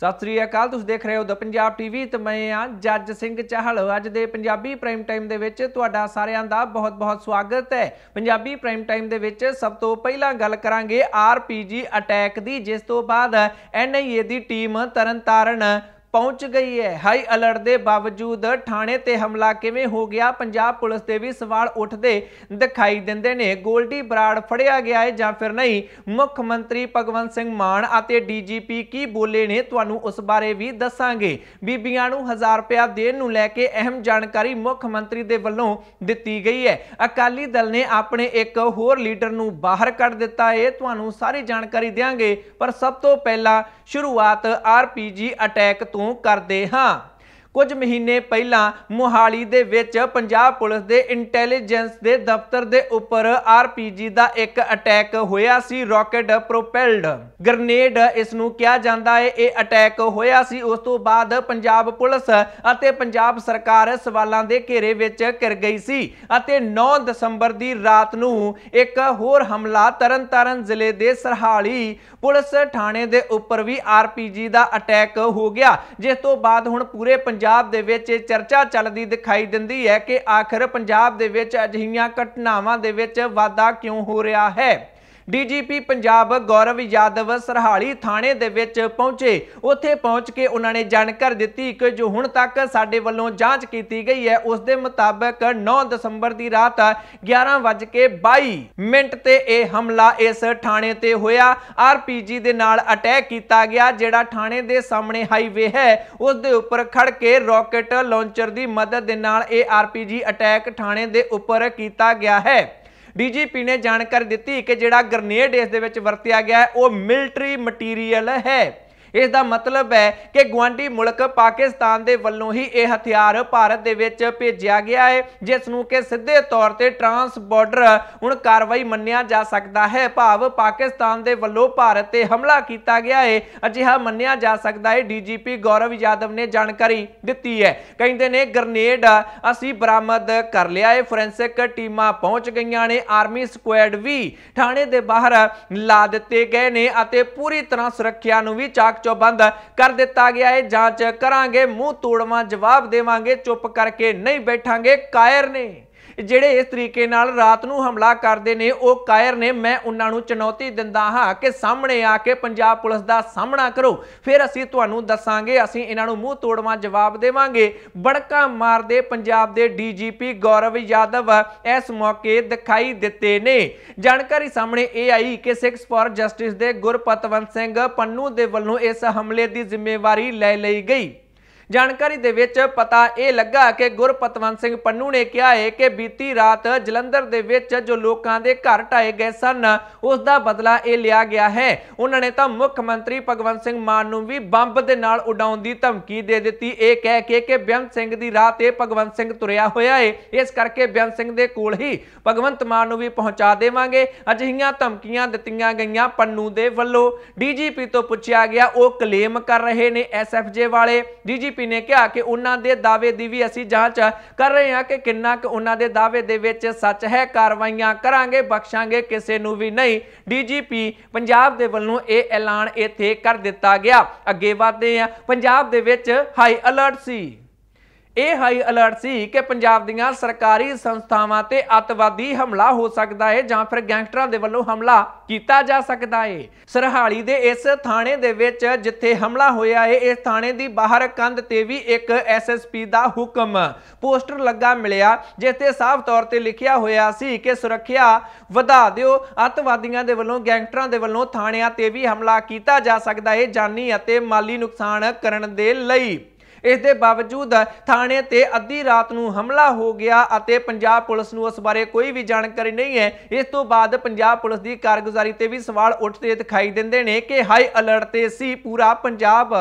ਸਤਿ ਸ੍ਰੀ ਅਕਾਲ ਤੁਸੀਂ ਦੇਖ ਰਹੇ ਹੋ ਦ ਪੰਜਾਬ ਟੀਵੀ ਤੇ ਮੈਂ ਆ ਜੱਜ ਸਿੰਘ ਚਾਹਲ ਅੱਜ ਦੇ ਪੰਜਾਬੀ ਪ੍ਰਾਈਮ ਟਾਈਮ ਦੇ ਵਿੱਚ ਤੁਹਾਡਾ ਸਾਰਿਆਂ ਦਾ ਬਹੁਤ-ਬਹੁਤ ਸਵਾਗਤ ਹੈ ਪੰਜਾਬੀ ਪ੍ਰਾਈਮ ਟਾਈਮ ਦੇ ਵਿੱਚ ਸਭ ਤੋਂ ਪਹਿਲਾਂ ਗੱਲ ਕਰਾਂਗੇ ਆਰਪੀਜੀ ਅਟੈਕ ਦੀ ਜਿਸ ਤੋਂ ਬਾਅਦ ਐਨਆਈਏ ਦੀ ਟੀਮ ਤਰਨਤਾਰਨ ਪਹੁੰਚ ਗਈ ਹੈ ਹਾਈ ਅਲਰਟ ਦੇ ਬਾਵਜੂਦ ਥਾਣੇ ਤੇ ਹਮਲਾ ਕਿਵੇਂ ਹੋ ਗਿਆ ਪੰਜਾਬ ਪੁਲਿਸ ਦੇ ਵੀ ਸਵਾਲ ਉੱਠਦੇ ਦਿਖਾਈ ਦਿੰਦੇ ਨੇ ਗੋਲਡੀ ਬਰਾੜ ਫੜਿਆ ਗਿਆ ਹੈ ਜਾਂ ਫਿਰ ਨਹੀਂ ਮੁੱਖ ਮੰਤਰੀ ਭਗਵੰਤ ਸਿੰਘ ਮਾਨ ਅਤੇ ਡੀਜੀਪੀ ਕੀ ਬੋਲੇ ਨੇ ਤੁਹਾਨੂੰ ਉਸ ਬਾਰੇ ਵੀ ਦੱਸਾਂਗੇ ਬੀਬੀਆਂ ਨੂੰ 1000 ਰੁਪਿਆ ਦੇਣ ਨੂੰ ਲੈ ਕੇ ਅਹਿਮ ਜਾਣਕਾਰੀ ਮੁੱਖ ਮੰਤਰੀ ਦੇ ਵੱਲੋਂ ਦਿੱਤੀ ਗਈ ਹੈ ਅਕਾਲੀ ਦਲ ਨੇ ਆਪਣੇ ਇੱਕ ਹੋਰ ਲੀਡਰ ਨੂੰ ਬਾਹਰ ਕੱਢ ਦਿੱਤਾ ਹੈ ਤੁਹਾਨੂੰ ਸਾਰੀ ਜਾਣਕਾਰੀ ਦੇਵਾਂਗੇ ਪਰ ਸਭ ਤੋਂ ਪਹਿਲਾਂ ਸ਼ੁਰੂਆਤ ਆਰਪੀਜੀ ਅਟੈਕ ਤੋਂ ਤੋਂ ਕਰਦੇ ਹਾਂ ਕੁਝ ਮਹੀਨੇ ਪਹਿਲਾਂ ਮੁਹਾਲੀ ਦੇ ਵਿੱਚ ਪੰਜਾਬ ਪੁਲਿਸ ਦੇ ਇੰਟੈਲੀਜੈਂਸ ਦੇ ਦਫ਼ਤਰ ਦੇ ਉੱਪਰ ਆਰਪੀਜੀ ਦਾ ਇੱਕ ਅਟੈਕ ਹੋਇਆ ਸੀ ਰਾਕਟ ਪ੍ਰੋਪੈਲਡ ਗ੍ਰਨੇਡ ਇਸ ਨੂੰ ਕਿਹਾ ਜਾਂਦਾ ਹੈ ਇਹ ਅਟੈਕ ਹੋਇਆ ਸੀ ਉਸ ਤੋਂ ਬਾਅਦ ਪੰਜਾਬ ਪੁਲਿਸ ਅਤੇ ਪੰਜਾਬ ਸਰਕਾਰ ਸਵਾਲਾਂ ਦੇ ਘੇਰੇ ਵਿੱਚ ਘਿਰ ਗਈ ਸੀ ਅਤੇ 9 ਦਸੰਬਰ ਦੀ ਰਾਤ ਨੂੰ ਇੱਕ ਹੋਰ ਹਮਲਾ ਤਰਨਤਾਰਨ ਜ਼ਿਲ੍ਹੇ ਦੇ ਸਰਹਾਲੀ ਪੁਲਿਸ ਥਾਣੇ ਦੇ ਉੱਪਰ ਵੀ ਆਰਪੀਜੀ ਦਾ ਅਟੈਕ ਹੋ ਗਿਆ ਜਿਸ ਤੋਂ ਬਾਅਦ ਹੁਣ ਪੂਰੇ ਪੰਜਾਬ ਦੇ ਵਿੱਚ ਚਰਚਾ ਚੱਲਦੀ ਦਿਖਾਈ ਦਿੰਦੀ ਹੈ ਕਿ ਆਖਰ ਪੰਜਾਬ ਦੇ ਵਿੱਚ ਅਜਿਹੀਆਂ ਘਟਨਾਵਾਂ ਦੇ ਵਿੱਚ ਵਾਧਾ ਕਿਉਂ ਹੋ ਰਿਹਾ ਹੈ ਡੀਜੀਪੀ ਪੰਜਾਬ ਗੌਰਵ ਯਾਦਵ ਸਰਹਾਲੀ ਥਾਣੇ ਦੇ ਵਿੱਚ ਪਹੁੰਚੇ ਉੱਥੇ ਪਹੁੰਚ ਕੇ ਉਹਨਾਂ ਨੇ ਜਾਣਕਾਰੀ ਦਿੱਤੀ ਕਿ ਜੋ ਹੁਣ ਤੱਕ ਸਾਡੇ ਵੱਲੋਂ ਜਾਂਚ ਕੀਤੀ ਗਈ ਹੈ ਉਸ ਦੇ ਮੁਤਾਬਕ 9 ਦਸੰਬਰ ਦੀ ਰਾਤ 11:22 ਮਿੰਟ ਤੇ ਇਹ ਹਮਲਾ ਇਸ ਥਾਣੇ ਤੇ ਹੋਇਆ ਆਰਪੀਜੀ ਦੇ ਨਾਲ ਅਟੈਕ ਕੀਤਾ ਗਿਆ ਜਿਹੜਾ ਥਾਣੇ ਦੇ ਸਾਹਮਣੇ ਹਾਈਵੇ ਹੈ ਉਸ ਦੇ ਉੱਪਰ ਖੜ ਕੇ ਰਾਕਟ ਲਾਂਚਰ ਦੀ ਮਦਦ ਦੇ ਨਾਲ ਇਹ ਆਰਪੀਜੀ ਅਟੈਕ ਥਾਣੇ ਦੇ ਉੱਪਰ ਕੀਤਾ ਗਿਆ ਹੈ ਡੀਜੀਪੀ ਨੇ ਜਾਣਕਾਰੀ ਦਿੱਤੀ ਕਿ ਜਿਹੜਾ ਗ੍ਰਨੇਡ ਇਸ ਦੇ ਵਿੱਚ ਵਰਤਿਆ ਗਿਆ ਉਹ ਮਿਲਟਰੀ ਮਟੀਰੀਅਲ ਹੈ ਇਸ ਦਾ ਮਤਲਬ ਹੈ ਕਿ ਗਵਾਂਢੀ ਮੁਲਕ ਪਾਕਿਸਤਾਨ ਦੇ ਵੱਲੋਂ ਹੀ ਇਹ ਹਥਿਆਰ ਭਾਰਤ ਦੇ ਵਿੱਚ ਭੇਜਿਆ ਗਿਆ ਹੈ ਜਿਸ ਨੂੰ ਕਿ ਸਿੱਧੇ ਤੌਰ ਤੇ ਟਰਾਂਸ ਬਾਰਡਰ ਹੁਣ ਕਾਰਵਾਈ ਮੰਨਿਆ ਜਾ ਸਕਦਾ ਹੈ ਭਾਵ ਪਾਕਿਸਤਾਨ ਦੇ ਵੱਲੋਂ ਭਾਰਤ ਤੇ ਹਮਲਾ ਕੀਤਾ ਗਿਆ ਹੈ ਅਜਿਹਾ ਮੰਨਿਆ ਜਾ ਸਕਦਾ ਹੈ ਡੀਜੀਪੀ ਗੌਰਵ ਯਾਦਵ ਨੇ ਜਾਣਕਾਰੀ ਦਿੱਤੀ ਹੈ ਕਹਿੰਦੇ ਨੇ ਗ੍ਰਨੇਡ ਅਸੀਂ ਬਰਾਮਦ ਕਰ ਲਿਆ ਹੈ ਫੋਰੈਂਸਿਕ ਟੀਮਾਂ ਪਹੁੰਚ ਗਈਆਂ ਨੇ ਆਰਮੀ ਸਕੁਐਡ ਵੀ ਥਾਣੇ ਦੇ ਬਾਹਰ ਲਾ ਦਿੱਤੇ ਗਏ ਨੇ ਅਤੇ ਪੂਰੀ ਤਰ੍ਹਾਂ ਸੁਰੱਖਿਆ ਨੂੰ ਵੀ ਚਾਕ ਚੋਂ ਬੰਦ ਕਰ ਦਿੱਤਾ ਗਿਆ ਹੈ ਜਾਂਚ ਕਰਾਂਗੇ ਮੂੰਹ ਤੋੜਵਾ ਜਵਾਬ ਦੇਵਾਂਗੇ ਚੁੱਪ ਕਰਕੇ ਨਹੀਂ ਬੈਠਾਂਗੇ ਕਾਇਰ ਨੇ ਜਿਹੜੇ ਇਸ ਤਰੀਕੇ ਨਾਲ ਰਾਤ ਨੂੰ ਹਮਲਾ ਕਰਦੇ ਨੇ ਉਹ ਕਾਇਰ ਨੇ ਮੈਂ ਉਹਨਾਂ ਨੂੰ ਚੁਣੌਤੀ ਦਿੰਦਾ ਹਾਂ ਕਿ ਸਾਹਮਣੇ ਆ ਕੇ ਪੰਜਾਬ ਪੁਲਿਸ ਦਾ ਸਾਹਮਣਾ ਕਰੋ ਫਿਰ ਅਸੀਂ ਤੁਹਾਨੂੰ ਦੱਸਾਂਗੇ ਅਸੀਂ ਇਹਨਾਂ ਨੂੰ ਮੂੰਹ ਤੋੜਵਾ ਜਵਾਬ ਦੇਵਾਂਗੇ ਬੜਕਾ ਮਾਰਦੇ ਪੰਜਾਬ ਦੇ ਡੀਜੀਪੀ ਗੌਰਵ ਯਾਦਵ ਇਸ ਮੌਕੇ ਦਿਖਾਈ ਦਿੱਤੇ ਨੇ ਜਾਣਕਾਰੀ ਸਾਹਮਣੇ ਇਹ ਆਈ ਕਿ ਸਿਕਸ ਫਾਰ ਜਸਟਿਸ ਦੇ ਗੁਰਪਤਵੰਤ ਸਿੰਘ ਪੰਨੂ ਦੇ ਵੱਲੋਂ ਇਸ ਹਮਲੇ ਦੀ ਜ਼ਿੰਮੇਵਾਰੀ ਲੈ ਲਈ ਗਈ ਜਾਣਕਾਰੀ ਦੇ ਵਿੱਚ ਪਤਾ ਇਹ ਲੱਗਾ ਕਿ ਗੁਰਪਤਵੰਤ ਸਿੰਘ ਪੰਨੂ ਨੇ ਕਿਹਾ ਹੈ ਕਿ ਬੀਤੀ ਰਾਤ ਜਲੰਧਰ ਦੇ ਵਿੱਚ ਜੋ ਲੋਕਾਂ ਦੇ ਘਰ ਢਾਏ ਗਏ ਸਨ ਉਸ ਦਾ ਬਦਲਾ ਇਹ ਲਿਆ ਗਿਆ ਹੈ ਉਹਨਾਂ ਨੇ ਤਾਂ ਮੁੱਖ ਮੰਤਰੀ ਭਗਵੰਤ ਸਿੰਘ ਮਾਨ ਨੂੰ ਵੀ ਬੰਬ ਦੇ ਨਾਲ ਉਡਾਉਣ ਦੀ ਧਮਕੀ ਦੇ ਦਿੱਤੀ ਇਹ ਕਹਿ ਕੇ ਕਿ ਬਿਆੰਤ ਸਿੰਘ ਦੀ ਰਾਤ ਇਹ ਭਗਵੰਤ ਸਿੰਘ ਤੁਰਿਆ ਹੋਇਆ ਹੈ ਇਸ ਕਰਕੇ ਬਿਆੰਤ ਸਿੰਘ ਦੇ ਕੋਲ ਹੀ ਭਗਵੰਤ ਮਾਨ ਨੂੰ ਵੀ ਪਹੁੰਚਾ ਦੇਵਾਂਗੇ ਅਜਿਹੀਆਂ ਧਮਕੀਆਂ ਦਿੱਤੀਆਂ ਗਈਆਂ ਪੰਨੂ ਦੇ ਵੱਲੋਂ ਡੀਜੀਪੀ ਤੋਂ ਪੁੱਛਿਆ ਗਿਆ ਉਹ ਕਲੇਮ ਕਰ ਰਹੇ ਨੇ ਐਸਐਫਜੇ ਵਾਲੇ ਡੀਜੀ ਬੀਜੇਪੀ ਨੇ ਕਿਹਾ ਕਿ ਉਹਨਾਂ ਦੇ ਦਾਅਵੇ ਦੀ ਵੀ ਅਸੀਂ ਜਾਂਚ ਕਰ ਰਹੇ ਹਾਂ ਕਿ ਕਿੰਨਾ ਕੁ ਉਹਨਾਂ ਦੇ ਦਾਅਵੇ ਦੇ ਵਿੱਚ ਸੱਚ ਹੈ ਕਾਰਵਾਈਆਂ ਕਰਾਂਗੇ ਬਖਸ਼ਾਂਗੇ ਕਿਸੇ ਨੂੰ ਵੀ ਨਹੀਂ ਡੀਜੀਪੀ ਪੰਜਾਬ ਦੇ ਵੱਲੋਂ ਇਹ ਐਲਾਨ ਇੱਥੇ ਕਰ ਦਿੱਤਾ ਗਿਆ ਅੱਗੇ ਵਧਦੇ ਆ ਪੰਜਾਬ ਦੇ ਵਿੱਚ ਹਾਈ ਅਲਰਟ ਸੀ ਇਹ ਹਾਈ ਅਲਰਟ ਸੀ ਕਿ ਪੰਜਾਬ ਦੀਆਂ ਸਰਕਾਰੀ ਸੰਸਥਾਵਾਂ ਤੇ ਅਤਵਾਦੀ ਹਮਲਾ ਹੋ ਸਕਦਾ ਹੈ ਜਾਂ ਫਿਰ ਗੈਂਗਸਟਰਾਂ ਦੇ ਵੱਲੋਂ ਹਮਲਾ ਕੀਤਾ ਜਾ ਸਕਦਾ ਹੈ ਸਰਹਾਲੀ ਦੇ ਇਸ ਥਾਣੇ ਦੇ ਵਿੱਚ ਜਿੱਥੇ ਹਮਲਾ ਹੋਇਆ ਹੈ ਇਸ ਥਾਣੇ ਦੀ ਬਾਹਰ ਕੰਧ ਤੇ ਵੀ ਇੱਕ ਐਸਐਸਪੀ ਦਾ ਹੁਕਮ ਪੋਸਟਰ ਲੱਗਾ ਮਿਲਿਆ ਜਿਸ ਤੇ ਸਾਫ਼ ਤੌਰ ਤੇ ਲਿਖਿਆ ਹੋਇਆ ਸੀ ਕਿ ਸੁਰੱਖਿਆ ਵਧਾ ਦਿਓ ਅਤਵਾਦੀਆਂ ਦੇ ਵੱਲੋਂ ਗੈਂਗਸਟਰਾਂ ਦੇ ਵੱਲੋਂ ਥਾਣਿਆਂ ਤੇ ਵੀ ਹਮਲਾ ਕੀਤਾ ਜਾ ਸਕਦਾ ਹੈ ਜਾਨੀ ਅਤੇ ਮਾਲੀ ਨੁਕਸਾਨ ਕਰਨ ਦੇ ਲਈ ਇਸ ਦੇ ਬਾਵਜੂਦ ਥਾਣੇ ਤੇ ਅੱਧੀ ਰਾਤ ਨੂੰ ਹਮਲਾ ਹੋ ਗਿਆ ਅਤੇ ਪੰਜਾਬ ਪੁਲਿਸ ਨੂੰ ਉਸ ਬਾਰੇ ਕੋਈ ਵੀ ਜਾਣਕਾਰੀ ਨਹੀਂ ਹੈ ਇਸ ਤੋਂ ਬਾਅਦ ਪੰਜਾਬ ਪੁਲਿਸ ਦੀ ਕਾਰਗੁਜ਼ਾਰੀ ਤੇ ਵੀ ਸਵਾਲ ਉੱਠਦੇ ਦਿਖਾਈ ਦਿੰਦੇ ਨੇ ਕਿ ਹਾਈ ਅਲਰਟ ਤੇ ਸੀ ਪੂਰਾ ਪੰਜਾਬ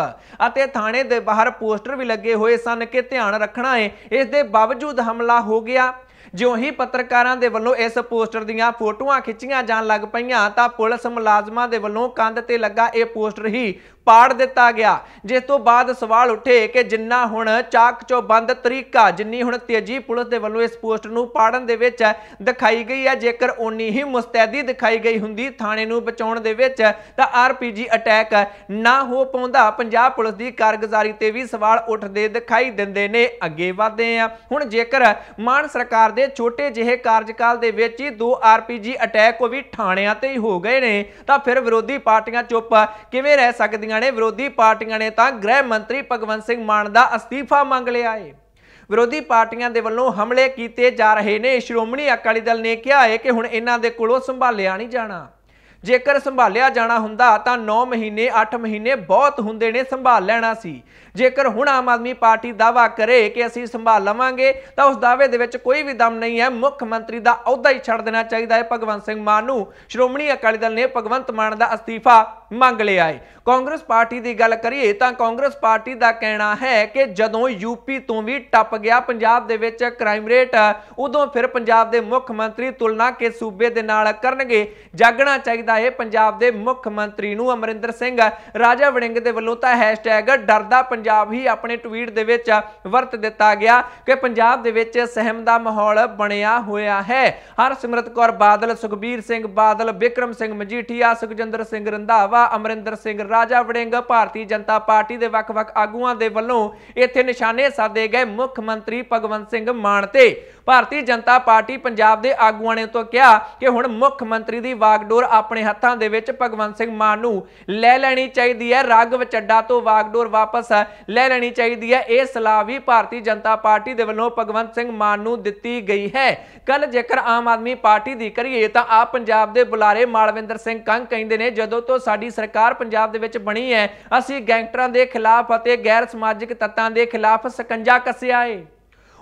ਅਤੇ ਥਾਣੇ ਦੇ ਬਾਹਰ ਪੋਸਟਰ ਵੀ ਲੱਗੇ ਹੋਏ ਸਨ ਕਿ ਧਿਆਨ ਰੱਖਣਾ ਹੈ ਇਸ ਦੇ ਬਾਵਜੂਦ ਹਮਲਾ ਹੋ ਗਿਆ ਜਿਉਂ ਹੀ ਪੱਤਰਕਾਰਾਂ ਦੇ ਵੱਲੋਂ ਇਸ ਪੋਸਟਰ ਦੀਆਂ ਫੋਟੋਆਂ ਖਿੱਚੀਆਂ ਜਾਣ ਲੱਗ ਪਈਆਂ ਤਾਂ ਪੁਲਿਸ ਮੁਲਾਜ਼ਮਾਂ ਦੇ ਵੱਲੋਂ ਕੰਧ ਤੇ ਲੱਗਾ ਇਹ ਪੋਸਟਰ ਹੀ ਪਾੜ ਦਿੱਤਾ ਗਿਆ ਜਿਸ ਤੋਂ ਬਾਅਦ ਸਵਾਲ ਉੱਠੇ ਕਿ ਜਿੰਨਾ ਹੁਣ ਚਾਕ ਚੋ ਬੰਦ ਤਰੀਕਾ ਜਿੰਨੀ ਹੁਣ ਤੇਜ਼ੀ ਪੁਲਿਸ ਦੇ ਵੱਲੋਂ ਇਸ ਪੋਸਟ ਨੂੰ ਪਾੜਨ ਦੇ ਵਿੱਚ ਦਿਖਾਈ ਗਈ ਹੈ ਜੇਕਰ ਓਨੀ ਹੀ ਮੁਸਤੈਦੀ ਦਿਖਾਈ ਗਈ ਹੁੰਦੀ ਥਾਣੇ ਨੂੰ ਬਚਾਉਣ ਦੇ ਵਿੱਚ ਤਾਂ ਆਰਪੀਜੀ ਅਟੈਕ ਨਾ ਹੋ ਪਾਉਂਦਾ ਪੰਜਾਬ ਪੁਲਿਸ ਦੀ ਕਾਰਗੁਜ਼ਾਰੀ ਤੇ ਵੀ ਸਵਾਲ ਉੱਠਦੇ ਦਿਖਾਈ ਦਿੰਦੇ ਨੇ ਅੱਗੇ ਵਧਦੇ ਆ ਹੁਣ ਜੇਕਰ ਮਾਨ ਸਰਕਾਰ ਦੇ ਛੋਟੇ ਜਿਹੇ ਕਾਰਜਕਾਲ ਦੇ ਵਿੱਚ ਹੀ ਦੋ ਆਰਪੀਜੀ ਅਟੈਕ ਉਹ ਵੀ ਥਾਣਿਆਂ ਤੇ ਹੀ ਹੋ ਗਏ ਨੇ ਤਾਂ ਫਿਰ ਵਿਰੋਧੀ ਪਾਰਟੀਆਂ ਚੁੱਪ ਕਿਵੇਂ ਰਹਿ ਸਕਦੀਆਂ ਪਾਰਟੀਆਂ ਨੇ ਵਿਰੋਧੀ ਪਾਰਟੀਆਂ ਨੇ ਤਾਂ ਗ੍ਰਹਿ ਮੰਤਰੀ ਭਗਵੰਤ ਸਿੰਘ ਮਾਨ ਦਾ ਅਸਤੀਫਾ ਮੰਗ ਲਿਆ ਏ ਵਿਰੋਧੀ ਪਾਰਟੀਆਂ ਦੇ ਵੱਲੋਂ ਹਮਲੇ ਕੀਤੇ ਜਾ ਰਹੇ ਨੇ ਸ਼੍ਰੋਮਣੀ ਅਕਾਲੀ ਦਲ ਨੇ ਕਿਹਾ ਹੈ ਕਿ ਹੁਣ ਇਹਨਾਂ ਦੇ ਕੋਲੋਂ ਸੰਭਾਲਿਆ ਨਹੀਂ ਜਾਣਾ ਜੇਕਰ ਸੰਭਾਲਿਆ ਜਾਣਾ ਹੁੰਦਾ ਤਾਂ 9 ਮਹੀਨੇ 8 ਮਹੀਨੇ ਬਹੁਤ ਹੁੰਦੇ ਨੇ ਸੰਭਾਲ ਲੈਣਾ ਸੀ ਜੇਕਰ ਹੁਣ ਆਮ ਆਦਮੀ ਪਾਰਟੀ ਦਾਵਾ ਕਰੇ ਕਿ ਅਸੀਂ ਸੰਭਾਲ ਲਵਾਂਗੇ ਤਾਂ ਉਸ ਦਾਅਵੇ ਦੇ ਵਿੱਚ ਕੋਈ ਵੀ ਦਮ ਨਹੀਂ ਹੈ ਮੁੱਖ ਮੰਤਰੀ ਦਾ ਅਹੁਦਾ ਹੀ ਛੱਡ ਦੇਣਾ ਚਾਹੀਦਾ ਹੈ ਭਗਵੰਤ ਸਿੰਘ ਮਾਨ ਨੂੰ ਸ਼੍ਰੋਮਣੀ ਅਕਾਲੀ ਦਲ ਨੇ ਭਗਵੰਤ ਮਾਨ ਦਾ ਅਸਤੀਫਾ ਮੰਗ ਲਿਆ ਹੈ ਕਾਂਗਰਸ ਪਾਰਟੀ ਦੀ ਗੱਲ ਕਰੀਏ ਤਾਂ ਕਾਂਗਰਸ ਪਾਰਟੀ ਦਾ ਕਹਿਣਾ ਹੈ ਕਿ ਜਦੋਂ ਯੂਪੀ ਤੋਂ ਵੀ ਟੱਪ ਗਿਆ ਪੰਜਾਬ ਦੇ ਵਿੱਚ ਕ੍ਰਾਈਮ ਰੇਟ ਉਦੋਂ ਫਿਰ ਪੰਜਾਬ ਦੇ ਮੁੱਖ ਮੰਤਰੀ ਤੁਲਨਾ ਕੇ ਸੂਬੇ ਦੇ ਨਾਲ ਕਰਨਗੇ ਜਾਗਣਾ ਚਾਹੀਦਾ ਹੈ ਪੰਜਾਬ ਦੇ ਮੁੱਖ ਮੰਤਰੀ ਨੂੰ ਅਮਰਿੰਦਰ ਸਿੰਘ ਰਾਜਾ ਵੜਿੰਗ ਦੇ ਵੱਲੋਂ ਤਾਂ ਹੈਸ਼ਟੈਗ ਡਰਦਾ ਪੰਜਾਬ ਹੀ ਆਪਣੇ ਟਵੀਟ ਦੇ ਵਿੱਚ ਵਰਤ ਦਿੱਤਾ ਗਿਆ ਕਿ ਪੰਜਾਬ ਦੇ ਵਿੱਚ ਸਹਿਮ ਦਾ ਮਾਹੌਲ ਬਣਿਆ ਹੋਇਆ ਹੈ ਹਰਸਿਮਰਤ ਕੌਰ ਬਾਦਲ ਸੁਖਬੀਰ ਸਿੰਘ ਬਾਦਲ ਵਿਕਰਮ ਸਿੰਘ ਮਜੀਠੀਆ ਸੁਖਜਿੰਦਰ ਸਿੰਘ ਰੰਧਾਵਾ ਬਾਬਾ ਅਮਰਿੰਦਰ ਸਿੰਘ ਰਾਜਾ ਵੜਿੰਗ ਭਾਰਤੀ ਜਨਤਾ ਪਾਰਟੀ ਦੇ ਵੱਖ-ਵੱਖ ਆਗੂਆਂ ਦੇ ਵੱਲੋਂ ਇੱਥੇ ਨਿਸ਼ਾਨੇ ਸਾਦੇ ਗਏ ਮੁੱਖ ਮੰਤਰੀ ਭਗਵੰਤ ਸਿੰਘ ਮਾਨ ਤੇ ਭਾਰਤੀ ਜਨਤਾ ਪਾਰਟੀ ਪੰਜਾਬ ਦੇ ਆਗੂਆਂ ਨੇ ਤੋਂ ਕਿਹਾ ਕਿ ਹੁਣ ਮੁੱਖ ਮੰਤਰੀ ਦੀ ਵਾਗਡੋਰ ਆਪਣੇ ਹੱਥਾਂ ਦੇ ਵਿੱਚ ਭਗਵੰਤ ਸਿੰਘ ਮਾਨ ਨੂੰ ਲੈ ਲੈਣੀ ਚਾਹੀਦੀ ਹੈ ਰਾਗਵ ਚੱਡਾ ਤੋਂ ਵਾਗਡੋਰ ਵਾਪਸ ਲੈ ਲੈਣੀ ਚਾਹੀਦੀ ਹੈ ਇਹ ਸਲਾਹ ਵੀ ਭਾਰਤੀ ਜਨਤਾ ਪਾਰਟੀ ਦੇ ਵੱਲੋਂ ਭਗਵੰਤ ਸਿੰਘ ਮਾਨ ਨੂੰ ਦਿੱਤੀ ਗਈ ਹੈ ਕੱਲ ਜੇਕਰ ਆਮ ਆਦਮੀ ਪਾਰਟੀ ਦੀ ਕਰੀਏ ਤਾਂ ਆ ਪੰਜਾਬ ਦੇ ਬੁਲਾਰੇ ਮਾਲਵਿੰਦਰ ਸਿੰਘ ਕੰਗ ਕਹਿੰਦੇ ਨੇ ਜਦੋਂ ਤੋਂ ਸਾਡੀ ਸਾਡੀ ਸਰਕਾਰ ਪੰਜਾਬ ਦੇ ਵਿੱਚ ਬਣੀ ਹੈ ਅਸੀਂ ਗੈਂਗਟਰਾਂ ਦੇ ਖਿਲਾਫ ਅਤੇ ਗੈਰ ਸਮਾਜਿਕ ਤੱਤਾਂ ਦੇ ਖਿਲਾਫ ਸਕੰਜਾ ਕੱਸਿਆ ਏ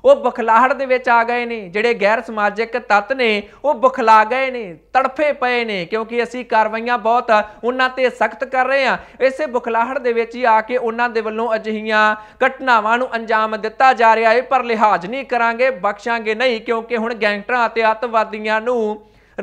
ਉਹ ਬਖਲਾਹੜ ਦੇ ਵਿੱਚ ਆ ਗਏ ਨੇ ਜਿਹੜੇ ਗੈਰ ਸਮਾਜਿਕ ਤੱਤ ਨੇ ਉਹ ਬਖਲਾ ਗਏ ਨੇ ਤੜਫੇ ਪਏ ਨੇ ਕਿਉਂਕਿ ਅਸੀਂ ਕਾਰਵਾਈਆਂ ਬਹੁਤ ਉਹਨਾਂ ਤੇ ਸਖਤ ਕਰ ਰਹੇ ਹਾਂ ਇਸੇ ਬਖਲਾਹੜ ਦੇ ਵਿੱਚ ਹੀ ਆ ਕੇ ਉਹਨਾਂ ਦੇ ਵੱਲੋਂ ਅਜਹੀਆਂ ਘਟਨਾਵਾਂ ਨੂੰ ਅੰਜਾਮ ਦਿੱਤਾ ਜਾ ਰਿਹਾ ਹੈ ਪਰ ਲਿਹਾਜ਼ ਨਹੀਂ ਕਰਾਂਗੇ ਬਖਸ਼ਾਂਗੇ ਨਹੀਂ ਕਿਉਂਕਿ ਹੁਣ ਗੈਂਗਟਰਾਂ ਅਤੇ ਅੱਤਵਾਦੀਆਂ ਨੂੰ